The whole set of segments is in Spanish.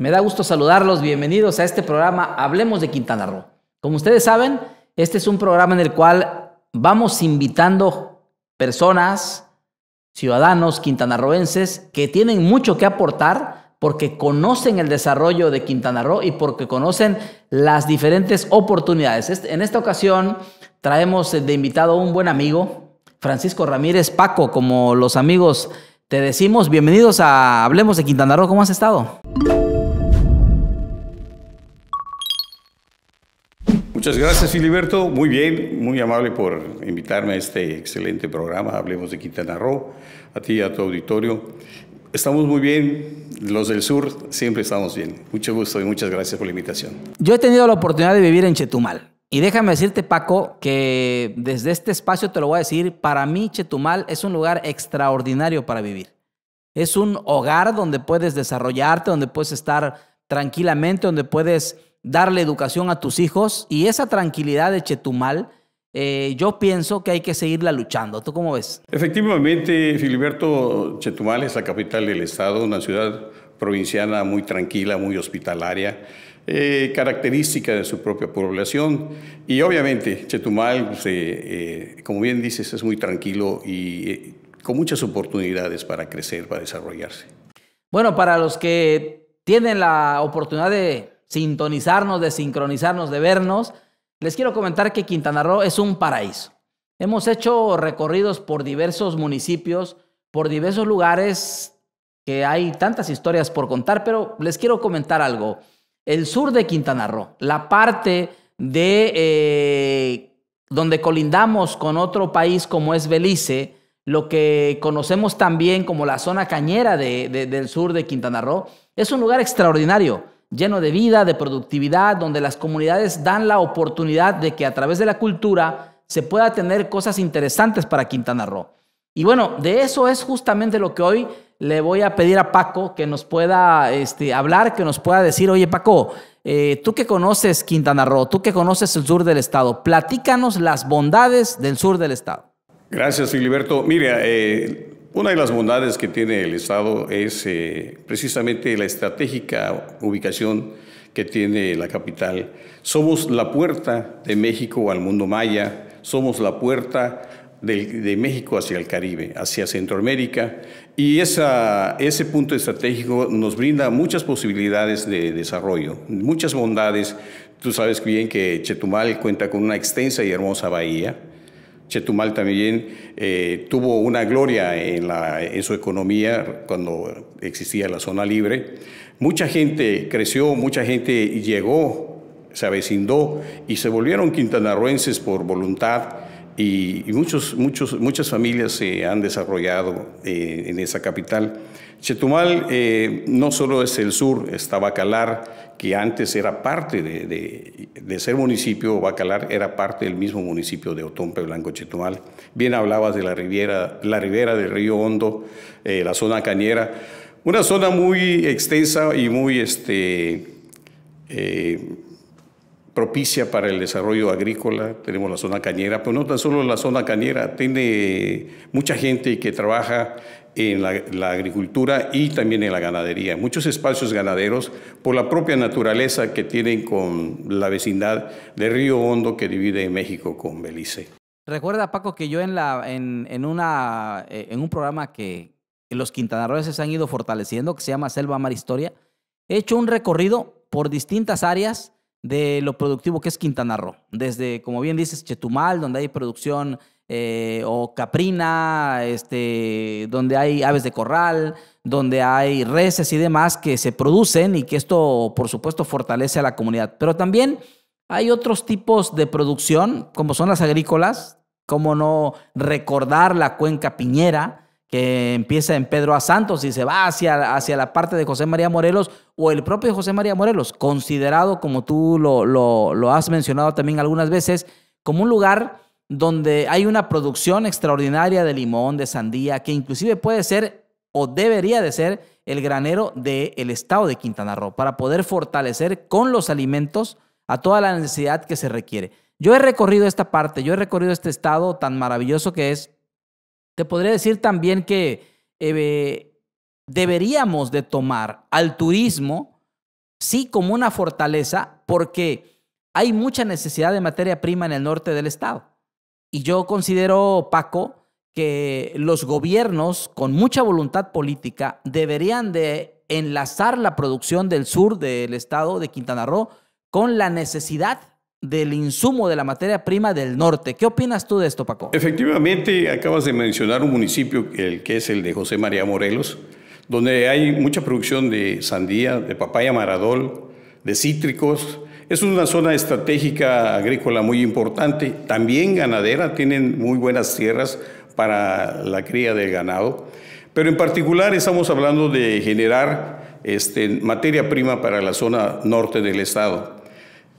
Me da gusto saludarlos, bienvenidos a este programa Hablemos de Quintana Roo. Como ustedes saben, este es un programa en el cual vamos invitando personas, ciudadanos quintanarroenses que tienen mucho que aportar porque conocen el desarrollo de Quintana Roo y porque conocen las diferentes oportunidades. En esta ocasión traemos de invitado a un buen amigo, Francisco Ramírez Paco, como los amigos te decimos, bienvenidos a Hablemos de Quintana Roo, ¿cómo has estado? Muchas gracias, Filiberto. Muy bien, muy amable por invitarme a este excelente programa. Hablemos de Quintana Roo, a ti y a tu auditorio. Estamos muy bien, los del sur siempre estamos bien. Mucho gusto y muchas gracias por la invitación. Yo he tenido la oportunidad de vivir en Chetumal. Y déjame decirte, Paco, que desde este espacio te lo voy a decir, para mí Chetumal es un lugar extraordinario para vivir. Es un hogar donde puedes desarrollarte, donde puedes estar tranquilamente, donde puedes darle educación a tus hijos y esa tranquilidad de Chetumal, eh, yo pienso que hay que seguirla luchando. ¿Tú cómo ves? Efectivamente, Filiberto, Chetumal es la capital del estado, una ciudad provinciana muy tranquila, muy hospitalaria, eh, característica de su propia población. Y obviamente Chetumal, pues, eh, como bien dices, es muy tranquilo y con muchas oportunidades para crecer, para desarrollarse. Bueno, para los que tienen la oportunidad de sintonizarnos, desincronizarnos, de vernos, les quiero comentar que Quintana Roo es un paraíso. Hemos hecho recorridos por diversos municipios, por diversos lugares que hay tantas historias por contar, pero les quiero comentar algo. El sur de Quintana Roo, la parte de eh, donde colindamos con otro país como es Belice, lo que conocemos también como la zona cañera del sur de Quintana Roo, es un lugar extraordinario lleno de vida, de productividad, donde las comunidades dan la oportunidad de que a través de la cultura se pueda tener cosas interesantes para Quintana Roo. Y bueno, de eso es justamente lo que hoy le voy a pedir a Paco que nos pueda este, hablar, que nos pueda decir, oye Paco, eh, tú que conoces Quintana Roo, tú que conoces el sur del estado, platícanos las bondades del sur del estado. Gracias, Filiberto. Mire. eh, una de las bondades que tiene el Estado es eh, precisamente la estratégica ubicación que tiene la capital. Somos la puerta de México al mundo maya, somos la puerta de, de México hacia el Caribe, hacia Centroamérica, y esa, ese punto estratégico nos brinda muchas posibilidades de desarrollo, muchas bondades. Tú sabes bien que Chetumal cuenta con una extensa y hermosa bahía, Chetumal también eh, tuvo una gloria en, su economía cuando existía la zona libre. Mucha gente creció, mucha gente llegó, se avecindó y se volvieron quintanarruenses por voluntad y, muchos, muchas familias se han desarrollado eh, en esa capital. Chetumal eh, no solo es el sur, está Bacalar, que antes era parte de, ser municipio, Bacalar era parte del mismo municipio de Otompe Blanco Chetumal. Bien hablabas de la riviera, la ribera del río Hondo, eh, la zona cañera, una zona muy extensa y muy este, eh, propicia para el desarrollo agrícola. Tenemos la zona cañera, pero no tan solo la zona cañera, tiene mucha gente que trabaja en la, agricultura y también en la ganadería. Muchos espacios ganaderos, por la propia naturaleza que tienen con la vecindad de Río Hondo que divide México con Belice. Recuerda, Paco, que yo en, la, en, una, eh, en un programa que los quintanarroenses han ido fortaleciendo, que se llama Selva Mar Historia, he hecho un recorrido por distintas áreas de lo productivo que es Quintana Roo. Desde, como bien dices, Chetumal, donde hay producción eh, o caprina, este, donde hay aves de corral, donde hay reses y demás que se producen y que esto, por supuesto, fortalece a la comunidad. Pero también hay otros tipos de producción, como son las agrícolas, como no recordar la cuenca piñera, que empieza en Pedro A. Santos y se va hacia, hacia la parte de José María Morelos, o el propio José María Morelos, considerado, como tú lo, lo, lo has mencionado también algunas veces, como un lugar donde hay una producción extraordinaria de limón, de sandía, que inclusive puede ser o debería de ser el granero del estado de Quintana Roo, para poder fortalecer con los alimentos a toda la necesidad que se requiere. Yo he recorrido esta parte, yo he recorrido este estado tan maravilloso que es. Te podría decir también que eh, deberíamos de tomar al turismo, sí, como una fortaleza, porque hay mucha necesidad de materia prima en el norte del estado. Y yo considero, Paco, que los gobiernos con mucha voluntad política deberían de enlazar la producción del sur del estado de Quintana Roo con la necesidad del insumo de la materia prima del norte. ¿Qué opinas tú de esto, Paco? Efectivamente, acabas de mencionar un municipio, el que es el de José María Morelos, donde hay mucha producción de sandía, de papaya maradol, de cítricos, es una zona estratégica agrícola muy importante, también ganadera, tienen muy buenas tierras para la cría de ganado, pero en particular estamos hablando de generar este, materia prima para la zona norte del estado.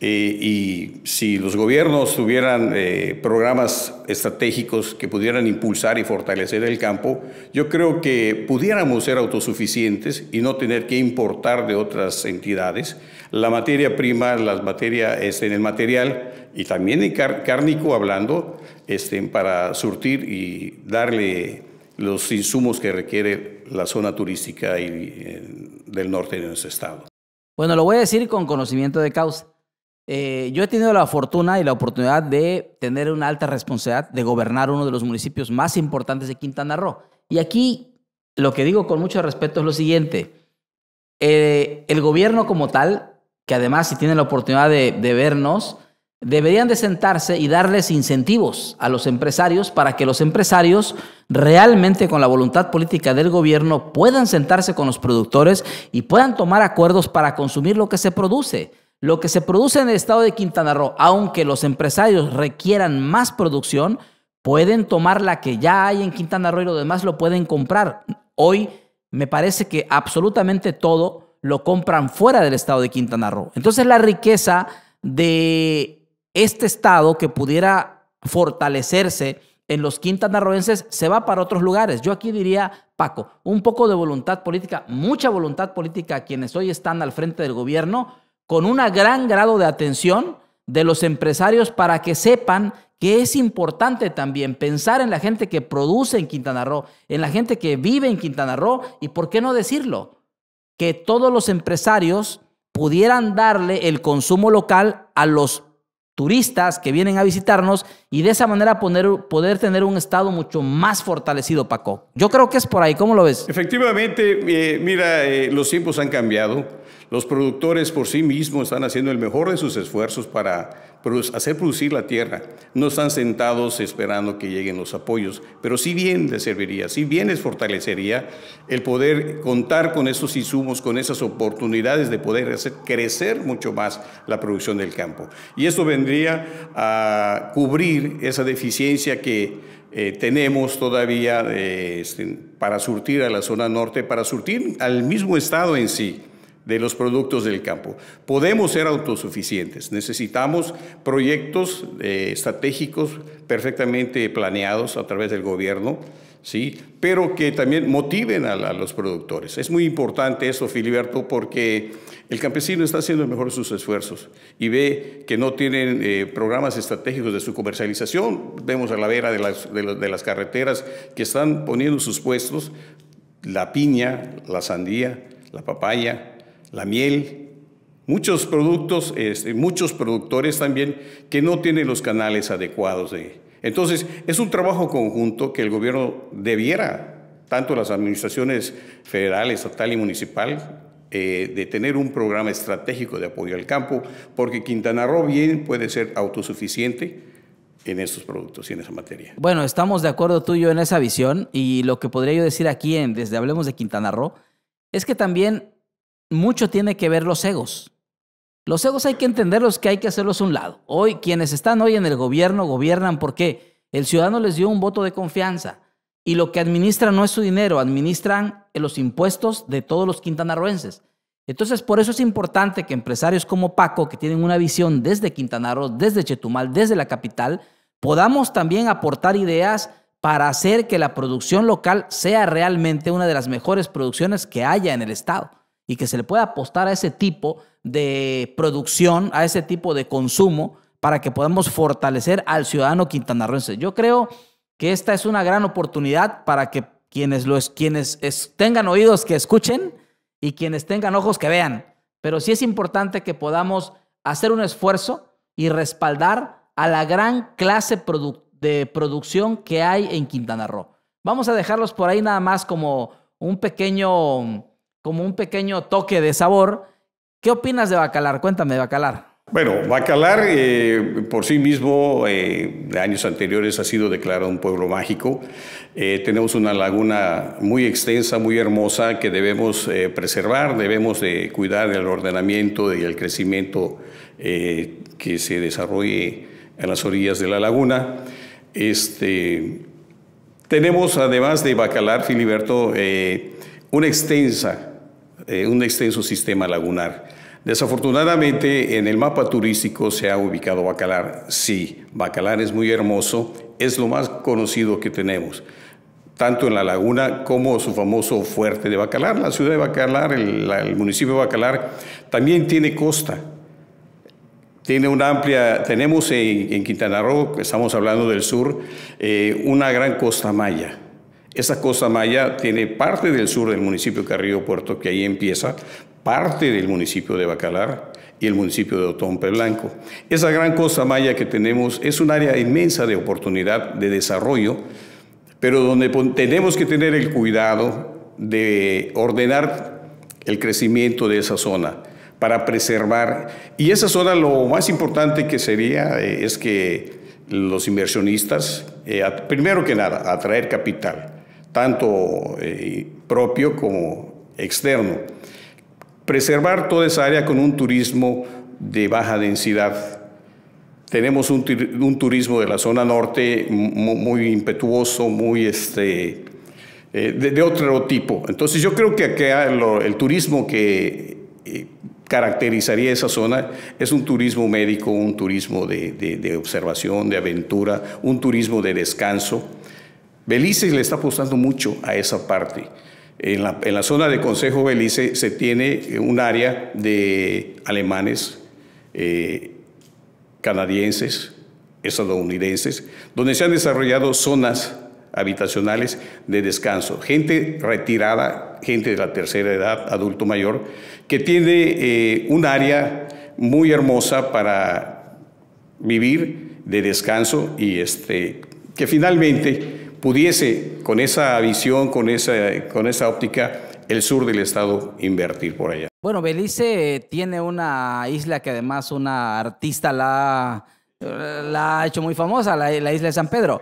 Eh, y si los gobiernos tuvieran eh, programas estratégicos que pudieran impulsar y fortalecer el campo, yo creo que pudiéramos ser autosuficientes y no tener que importar de otras entidades la materia prima, las materias este, en el material y también en cárnico hablando, este, para surtir y darle los insumos que requiere la zona turística y, eh, del norte de nuestro estado. Bueno, lo voy a decir con conocimiento de causa. Eh, yo he tenido la fortuna y la oportunidad de tener una alta responsabilidad de gobernar uno de los municipios más importantes de Quintana Roo. Y aquí lo que digo con mucho respeto es lo siguiente. Eh, el gobierno como tal, que además si tiene la oportunidad de, de vernos, deberían de sentarse y darles incentivos a los empresarios para que los empresarios realmente con la voluntad política del gobierno puedan sentarse con los productores y puedan tomar acuerdos para consumir lo que se produce. Lo que se produce en el estado de Quintana Roo, aunque los empresarios requieran más producción, pueden tomar la que ya hay en Quintana Roo y lo demás lo pueden comprar. Hoy me parece que absolutamente todo lo compran fuera del estado de Quintana Roo. Entonces la riqueza de este estado que pudiera fortalecerse en los quintanarroenses se va para otros lugares. Yo aquí diría, Paco, un poco de voluntad política, mucha voluntad política a quienes hoy están al frente del gobierno con un gran grado de atención de los empresarios para que sepan que es importante también pensar en la gente que produce en Quintana Roo, en la gente que vive en Quintana Roo y, ¿por qué no decirlo? Que todos los empresarios pudieran darle el consumo local a los turistas que vienen a visitarnos y de esa manera poder tener un Estado mucho más fortalecido, Paco. Yo creo que es por ahí, ¿cómo lo ves? Efectivamente, eh, mira, eh, los tiempos han cambiado, los productores por sí mismos están haciendo el mejor de sus esfuerzos para hacer producir la tierra. No están sentados esperando que lleguen los apoyos, pero sí bien les serviría, sí bien les fortalecería el poder contar con esos insumos, con esas oportunidades de poder hacer crecer mucho más la producción del campo. Y esto vendría a cubrir esa deficiencia que eh, tenemos todavía eh, este, para surtir a la zona norte, para surtir al mismo estado en sí de los productos del campo. Podemos ser autosuficientes, necesitamos proyectos eh, estratégicos perfectamente planeados a través del gobierno, ¿sí? pero que también motiven a, los productores. Es muy importante eso, Filiberto, porque el campesino está haciendo mejor sus esfuerzos y ve que no tienen eh, programas estratégicos de su comercialización. Vemos a la vera de las, de las carreteras que están poniendo sus puestos, la piña, la sandía, la papaya, la miel, muchos productos, este, muchos productores también que no tienen los canales adecuados. De, entonces, es un trabajo conjunto que el gobierno debiera, tanto las administraciones federales, estatal y municipal, eh, de tener un programa estratégico de apoyo al campo, porque Quintana Roo bien puede ser autosuficiente en estos productos y en esa materia. Bueno, estamos de acuerdo tuyo en esa visión y lo que podría yo decir aquí desde Hablemos de Quintana Roo es que también mucho tiene que ver los egos. Los egos hay que entenderlos que hay que hacerlos a un lado. Hoy, quienes están hoy en el gobierno gobiernan porque el ciudadano les dio un voto de confianza y lo que administran no es su dinero, administran los impuestos de todos los quintanarroenses. Entonces, por eso es importante que empresarios como Paco, que tienen una visión desde Quintana Roo, desde Chetumal, desde la capital, podamos también aportar ideas para hacer que la producción local sea realmente una de las mejores producciones que haya en el Estado y que se le pueda apostar a ese tipo de producción, a ese tipo de consumo, para que podamos fortalecer al ciudadano quintanarroense. Yo creo que esta es una gran oportunidad para que quienes, quienes tengan oídos que escuchen y quienes tengan ojos que vean. Pero sí es importante que podamos hacer un esfuerzo y respaldar a la gran clase de producción que hay en Quintana Roo. Vamos a dejarlos por ahí nada más como un pequeño como un pequeño toque de sabor. ¿Qué opinas de Bacalar? Cuéntame de Bacalar. Bueno, Bacalar eh, por sí mismo, eh, de años anteriores, ha sido declarado un pueblo mágico. Eh, tenemos una laguna muy extensa, muy hermosa, que debemos preservar, debemos cuidar el ordenamiento y el crecimiento que se desarrolle en las orillas de la laguna. Este, tenemos, además de Bacalar, Filiberto, una extensa eh, un extenso sistema lagunar. Desafortunadamente, en el mapa turístico se ha ubicado Bacalar. Sí, Bacalar es muy hermoso, es lo más conocido que tenemos, tanto en la laguna como su famoso fuerte de Bacalar. La ciudad de Bacalar, el, municipio de Bacalar, también tiene costa. Tiene una amplia, tenemos en, Quintana Roo, estamos hablando del sur, eh, una gran costa maya esa costa maya tiene parte del sur del municipio de Carrillo Puerto, que ahí empieza, parte del municipio de Bacalar y el municipio de Otompe Blanco. Esa gran costa maya que tenemos es un área inmensa de oportunidad de desarrollo, pero donde tenemos que tener el cuidado de ordenar el crecimiento de esa zona para preservar. Y esa zona lo más importante que sería eh, es que los inversionistas, eh, primero que nada, atraer capital tanto eh, propio como externo. Preservar toda esa área con un turismo de baja densidad. Tenemos un, turismo de la zona norte muy, impetuoso, muy este, eh, de, otro tipo. Entonces yo creo que el turismo que eh, caracterizaría esa zona es un turismo médico, un turismo de observación, de aventura, un turismo de descanso Belice le está apostando mucho a esa parte. En la, zona de Consejo Belice se tiene un área de alemanes, eh, canadienses, estadounidenses, donde se han desarrollado zonas habitacionales de descanso, gente retirada, gente de la tercera edad, adulto mayor, que tiene eh, un área muy hermosa para vivir de descanso y este, que finalmente pudiese con esa visión, con esa, con esa óptica, el sur del estado invertir por allá. Bueno, Belice tiene una isla que además una artista la, la ha hecho muy famosa, la, isla de San Pedro.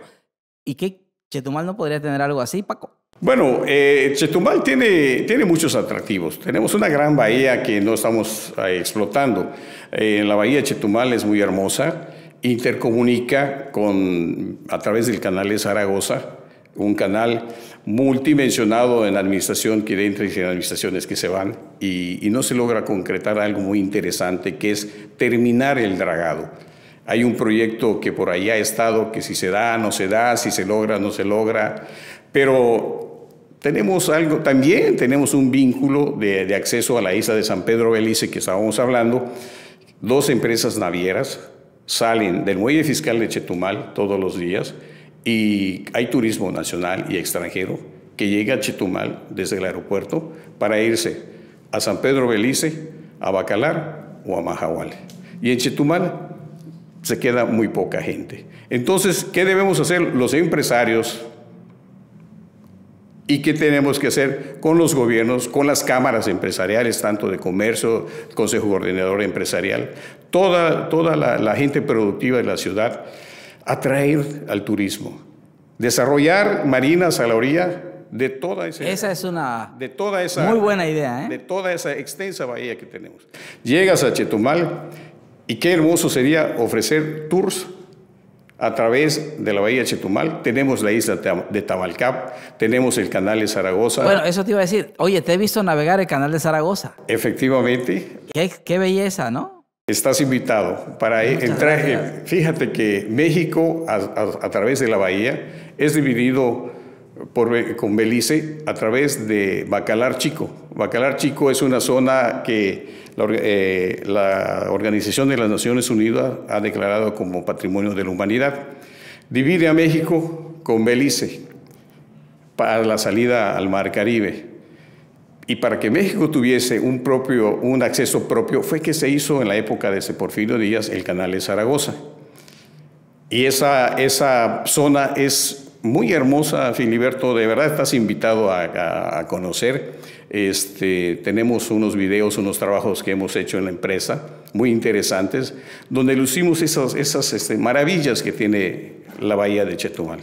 ¿Y qué Chetumal no podría tener algo así, Paco? Bueno, eh, Chetumal tiene, tiene muchos atractivos. Tenemos una gran bahía que no estamos eh, explotando. Eh, la bahía de Chetumal es muy hermosa intercomunica con, a través del canal de Zaragoza, un canal multidimensionado en administración que entra y en administraciones que se van y, no se logra concretar algo muy interesante que es terminar el dragado. Hay un proyecto que por ahí ha estado, que si se da, no se da, si se logra, no se logra, pero tenemos algo, también tenemos un vínculo de, de acceso a la isla de San Pedro Belice que estábamos hablando, dos empresas navieras, salen del muelle fiscal de Chetumal todos los días y hay turismo nacional y extranjero que llega a Chetumal desde el aeropuerto para irse a San Pedro Belice, a Bacalar o a Mahahual. Y en Chetumal se queda muy poca gente. Entonces, ¿qué debemos hacer los empresarios, ¿Y qué tenemos que hacer con los gobiernos, con las cámaras empresariales, tanto de comercio, Consejo Coordinador Empresarial, toda, toda la, gente productiva de la ciudad, atraer al turismo? Desarrollar marinas a la orilla de toda esa, esa es una de toda esa, muy buena idea, ¿eh? de toda esa extensa bahía que tenemos. Llegas a Chetumal y qué hermoso sería ofrecer tours a través de la bahía Chetumal, tenemos la isla de Tamalcap, tenemos el canal de Zaragoza. Bueno, eso te iba a decir, oye, te he visto navegar el canal de Zaragoza. Efectivamente. Qué, belleza, ¿no? Estás invitado para entrar. Fíjate que México, a través de la bahía, es dividido con Belice a través de Bacalar Chico. Bacalar Chico es una zona que eh, la, Organización de las Naciones Unidas ha declarado como Patrimonio de la Humanidad. Divide a México con Belice para la salida al Mar Caribe. Y para que México tuviese un, propio, un acceso propio fue que se hizo en la época de ese Porfirio Díaz el Canal de Zaragoza. Y esa, esa zona es muy hermosa, Filiberto, de verdad estás invitado a, conocer. Este, tenemos unos videos, unos trabajos que hemos hecho en la empresa, muy interesantes, donde lucimos esas, este, maravillas que tiene la bahía de Chetumal.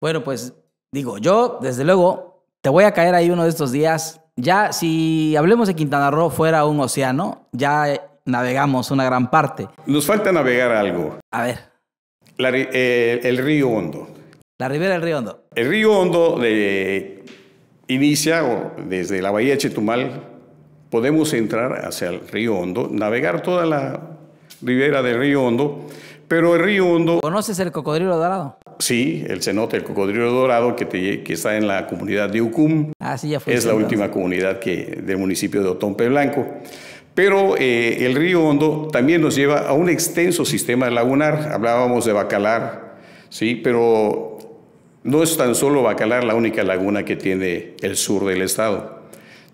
Bueno, pues digo, yo desde luego te voy a caer ahí uno de estos días. Ya si hablemos de Quintana Roo fuera un océano, ya navegamos una gran parte. Nos falta navegar algo. A ver. Eh, el río Hondo. La ribera del río Hondo. El río Hondo de, eh, inicia desde la bahía de Chetumal. Podemos entrar hacia el río Hondo, navegar toda la ribera del río Hondo, pero el río Hondo... ¿Conoces el cocodrilo dorado? Sí, el cenote, el cocodrilo dorado que, está en la comunidad de Ucum. Ah, ya fue. Es la última comunidad que, del municipio de Otompe Blanco. Pero eh, el río Hondo también nos lleva a un extenso sistema lagunar. Hablábamos de Bacalar, sí, pero no es tan solo Bacalar la única laguna que tiene el sur del estado.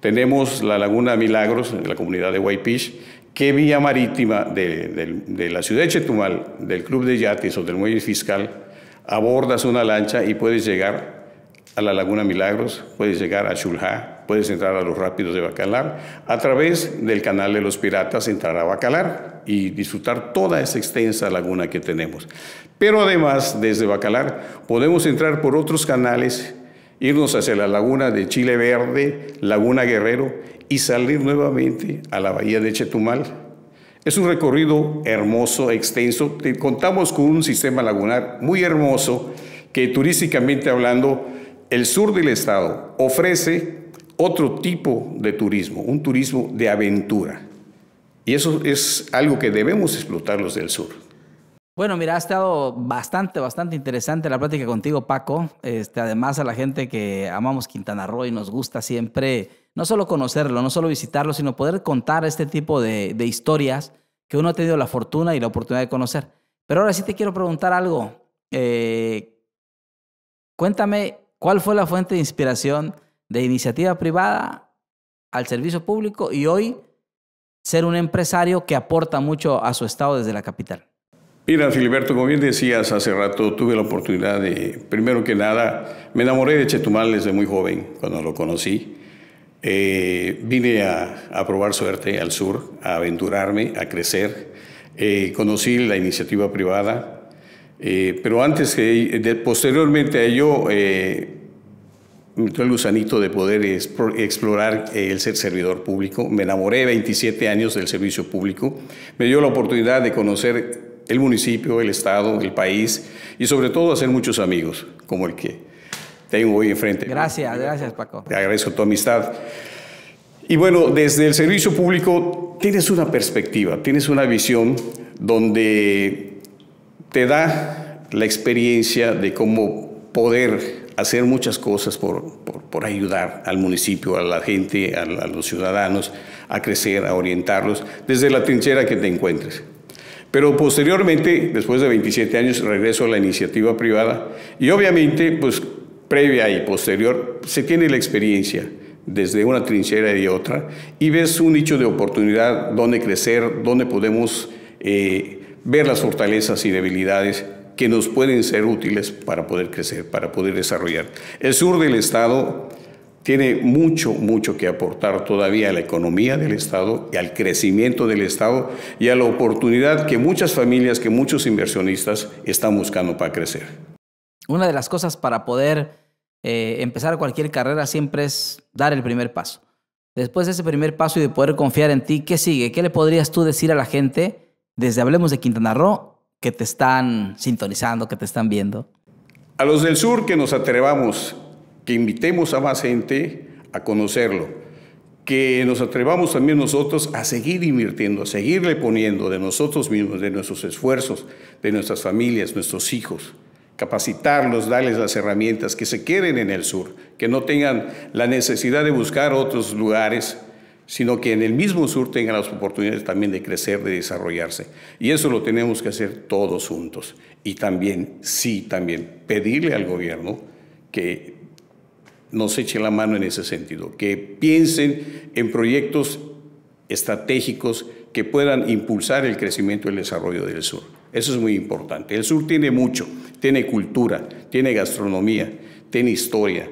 Tenemos la laguna Milagros, en la comunidad de Guaypish, que vía marítima de, la ciudad de Chetumal, del club de yates o del muelle fiscal, abordas una lancha y puedes llegar a la laguna Milagros, puedes llegar a Chulha puedes entrar a los rápidos de Bacalar. A través del canal de los piratas entrar a Bacalar y disfrutar toda esa extensa laguna que tenemos. Pero además, desde Bacalar podemos entrar por otros canales, irnos hacia la laguna de Chile Verde, Laguna Guerrero y salir nuevamente a la bahía de Chetumal. Es un recorrido hermoso, extenso. Contamos con un sistema lagunar muy hermoso que turísticamente hablando, el sur del estado ofrece otro tipo de turismo, un turismo de aventura. Y eso es algo que debemos explotar los del sur. Bueno, mira, ha estado bastante, bastante interesante la plática contigo, Paco. Este, además, a la gente que amamos Quintana Roo y nos gusta siempre no solo conocerlo, no solo visitarlo, sino poder contar este tipo de, historias que uno ha tenido la fortuna y la oportunidad de conocer. Pero ahora sí te quiero preguntar algo. Eh, cuéntame, ¿cuál fue la fuente de inspiración de iniciativa privada al servicio público y hoy ser un empresario que aporta mucho a su estado desde la capital. Mira, Filiberto, como bien decías hace rato, tuve la oportunidad de, primero que nada, me enamoré de Chetumal desde muy joven, cuando lo conocí. Eh, vine a, probar suerte al sur, a aventurarme, a crecer. Eh, conocí la iniciativa privada, eh, pero antes que, posteriormente a ello, eh, me entró el gusanito de poder explorar eh, el ser servidor público. Me enamoré 27 años del servicio público. Me dio la oportunidad de conocer el municipio, el estado, el país y sobre todo hacer muchos amigos, como el que tengo hoy enfrente. Gracias, gracias Paco. Te agradezco tu amistad. Y bueno, desde el servicio público tienes una perspectiva, tienes una visión donde te da la experiencia de cómo poder hacer muchas cosas por, ayudar al municipio, a la gente, a, los ciudadanos, a crecer, a orientarlos, desde la trinchera que te encuentres. Pero posteriormente, después de 27 años, regreso a la iniciativa privada y obviamente, pues previa y posterior, se tiene la experiencia desde una trinchera y otra y ves un nicho de oportunidad donde crecer, donde podemos eh, ver las fortalezas y debilidades que nos pueden ser útiles para poder crecer, para poder desarrollar. El sur del estado tiene mucho, mucho que aportar todavía a la economía del Estado y al crecimiento del Estado y a la oportunidad que muchas familias, que muchos inversionistas están buscando para crecer. Una de las cosas para poder eh, empezar cualquier carrera siempre es dar el primer paso. Después de ese primer paso y de poder confiar en ti, ¿qué sigue? ¿Qué le podrías tú decir a la gente desde Hablemos de Quintana Roo que te están sintonizando, que te están viendo? A los del sur que nos atrevamos, que invitemos a más gente a conocerlo, que nos atrevamos también nosotros a seguir invirtiendo, a seguirle poniendo de nosotros mismos, de nuestros esfuerzos, de nuestras familias, nuestros hijos, capacitarlos, darles las herramientas que se queden en el sur, que no tengan la necesidad de buscar otros lugares sino que en el mismo sur tengan las oportunidades también de crecer, de desarrollarse. Y eso lo tenemos que hacer todos juntos. Y también, sí, también pedirle al gobierno que nos eche la mano en ese sentido, que piensen en proyectos estratégicos que puedan impulsar el crecimiento y el desarrollo del sur. Eso es muy importante. El sur tiene mucho, tiene cultura, tiene gastronomía, tiene historia,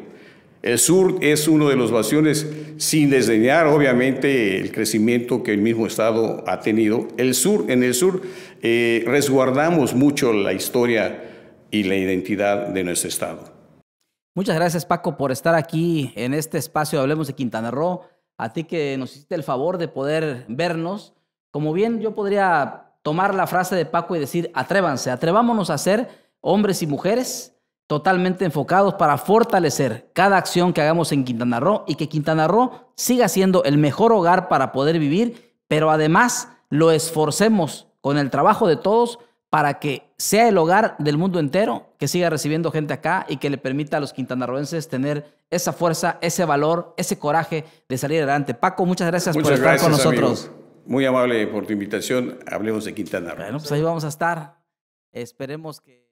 el sur es uno de los bastiones, sin desdeñar obviamente el crecimiento que el mismo Estado ha tenido. El sur, en el sur eh, resguardamos mucho la historia y la identidad de nuestro Estado. Muchas gracias Paco por estar aquí en este espacio de Hablemos de Quintana Roo. A ti que nos hiciste el favor de poder vernos. Como bien yo podría tomar la frase de Paco y decir, atrévanse, atrevámonos a ser hombres y mujeres totalmente enfocados para fortalecer cada acción que hagamos en Quintana Roo y que Quintana Roo siga siendo el mejor hogar para poder vivir, pero además lo esforcemos con el trabajo de todos para que sea el hogar del mundo entero, que siga recibiendo gente acá y que le permita a los quintanarroenses tener esa fuerza, ese valor, ese coraje de salir adelante. Paco, muchas gracias por estar con nosotros. Muy amable por tu invitación. Hablemos de Quintana Roo. Bueno, pues ahí vamos a estar. Esperemos que...